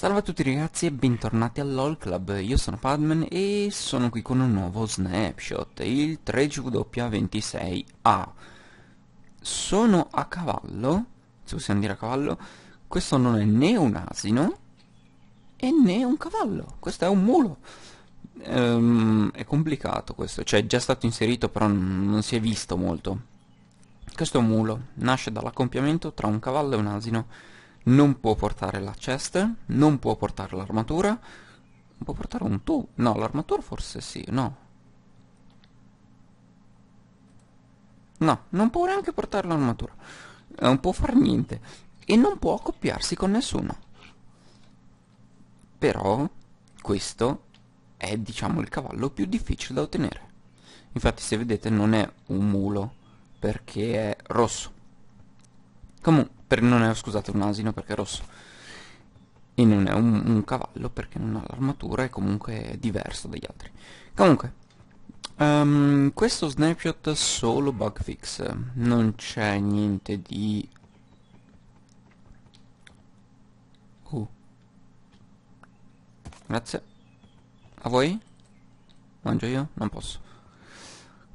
Salve a tutti ragazzi e bentornati all'All Club, io sono Padman e sono qui con un nuovo snapshot, il 3GW26A. Sono a cavallo, se possiamo dire a cavallo, questo non è né un asino e né un cavallo, questo è un mulo. Ehm, è complicato questo, cioè è già stato inserito però non si è visto molto. Questo è un mulo, nasce dall'accoppiamento tra un cavallo e un asino non può portare la chest, non può portare l'armatura, può portare un tu, no l'armatura forse sì, no. No, non può neanche portare l'armatura, eh, non può far niente e non può accoppiarsi con nessuno. Però questo è diciamo il cavallo più difficile da ottenere. Infatti se vedete non è un mulo perché è rosso. Comunque per, non è scusate un asino perché è rosso e non è un, un cavallo perché non ha l'armatura e comunque è diverso dagli altri comunque um, questo snapshot solo bug fix non c'è niente di uh. grazie a voi? mangio io? non posso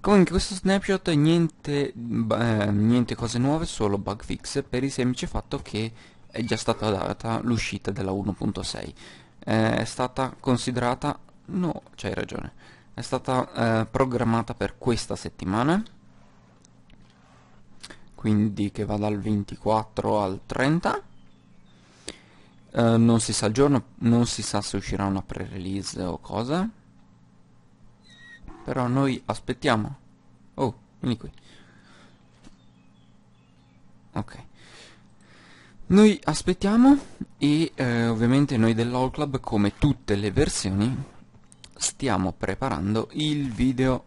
Comunque questo snapshot niente, eh, niente cose nuove, solo bug fix per il semplice fatto che è già stata data l'uscita della 1.6. Eh, è stata considerata, no, c'hai ragione, è stata eh, programmata per questa settimana, quindi che va dal 24 al 30. Uh, eh, non si sa il giorno, non si sa se uscirà una pre-release o cosa. Però noi aspettiamo. Oh, vieni qui. Ok. Noi aspettiamo e eh, ovviamente noi dell'All Club, come tutte le versioni, stiamo preparando il video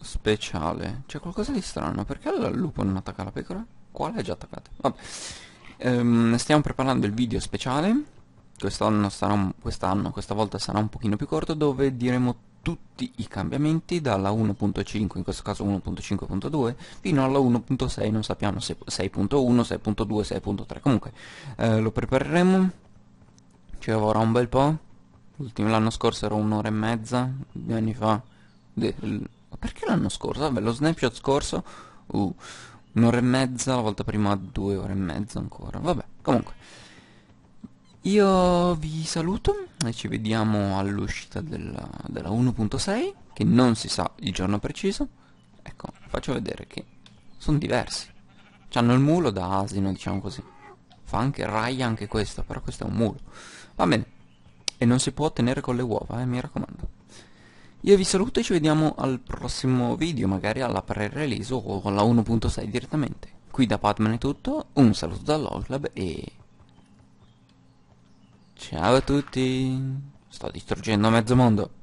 speciale. C'è qualcosa di strano, perché il lupo non attacca la pecora? Quale è già attaccata. Vabbè. Ehm, stiamo preparando il video speciale, quest'anno sarà un, quest'anno, questa volta sarà un pochino più corto, dove diremo tutti i cambiamenti dalla 1.5, in questo caso 1.5.2, fino alla 1.6, non sappiamo se 6.1, 6.2, 6.3, comunque eh, lo prepareremo, ci lavorerà un bel po', l'anno scorso era un'ora e mezza, due anni fa, perché l'anno scorso? Vabbè, lo snapshot scorso, uh, un'ora e mezza, la volta prima due ore e mezza ancora, vabbè, comunque... Io vi saluto e ci vediamo all'uscita della, della 1.6 che non si sa il giorno preciso. Ecco, faccio vedere che sono diversi. C'hanno il mulo da asino, diciamo così. Fa anche raia anche questo, però questo è un mulo. Va bene. E non si può ottenere con le uova, eh, mi raccomando. Io vi saluto e ci vediamo al prossimo video, magari alla pre-release o alla 1.6 direttamente. Qui da Padman è tutto, un saluto dall'Oclub e... Ciao a tutti, sto distruggendo mezzo mondo.